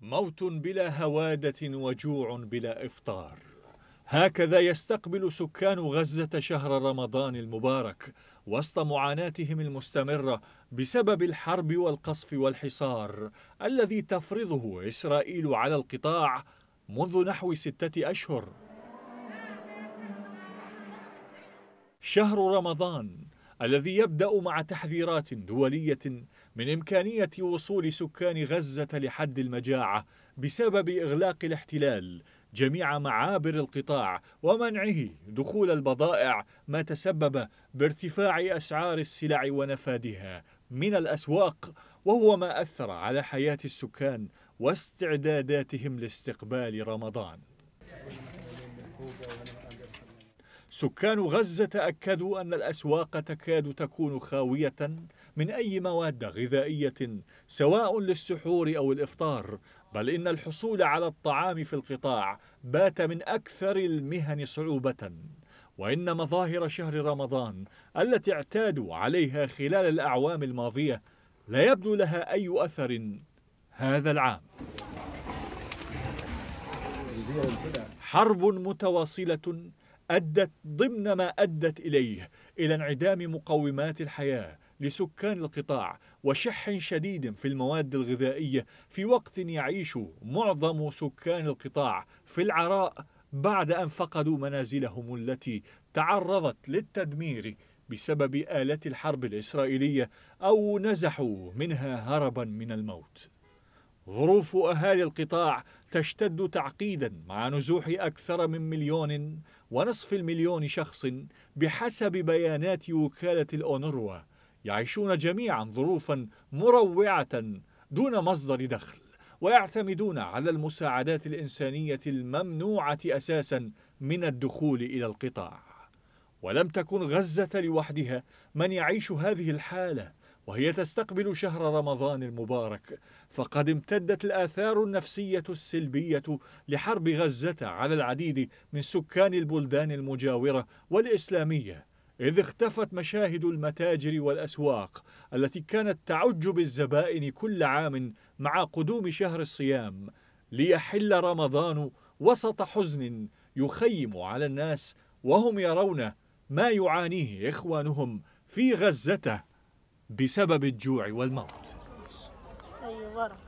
موت بلا هواده وجوع بلا افطار هكذا يستقبل سكان غزه شهر رمضان المبارك وسط معاناتهم المستمره بسبب الحرب والقصف والحصار الذي تفرضه اسرائيل على القطاع منذ نحو سته اشهر شهر رمضان الذي يبدأ مع تحذيرات دولية من إمكانية وصول سكان غزة لحد المجاعة بسبب إغلاق الاحتلال جميع معابر القطاع ومنعه دخول البضائع ما تسبب بارتفاع أسعار السلع ونفادها من الأسواق وهو ما أثر على حياة السكان واستعداداتهم لاستقبال رمضان سكان غزة أكدوا أن الأسواق تكاد تكون خاوية من أي مواد غذائية سواء للسحور أو الإفطار بل إن الحصول على الطعام في القطاع بات من أكثر المهن صعوبة وإن مظاهر شهر رمضان التي اعتادوا عليها خلال الأعوام الماضية لا يبدو لها أي أثر هذا العام حرب متواصلة أدت ضمن ما أدت إليه إلى انعدام مقومات الحياة لسكان القطاع وشح شديد في المواد الغذائية في وقت يعيش معظم سكان القطاع في العراء بعد أن فقدوا منازلهم التي تعرضت للتدمير بسبب آلة الحرب الإسرائيلية أو نزحوا منها هربا من الموت ظروف أهالي القطاع تشتد تعقيدا مع نزوح أكثر من مليون ونصف المليون شخص بحسب بيانات وكالة الأونروا يعيشون جميعا ظروفا مروعة دون مصدر دخل ويعتمدون على المساعدات الإنسانية الممنوعة أساسا من الدخول إلى القطاع ولم تكن غزة لوحدها من يعيش هذه الحالة وهي تستقبل شهر رمضان المبارك فقد امتدت الآثار النفسية السلبية لحرب غزة على العديد من سكان البلدان المجاورة والإسلامية إذ اختفت مشاهد المتاجر والأسواق التي كانت تعج بالزبائن كل عام مع قدوم شهر الصيام ليحل رمضان وسط حزن يخيم على الناس وهم يرون ما يعانيه إخوانهم في غزته بسبب الجوع والموت طيب،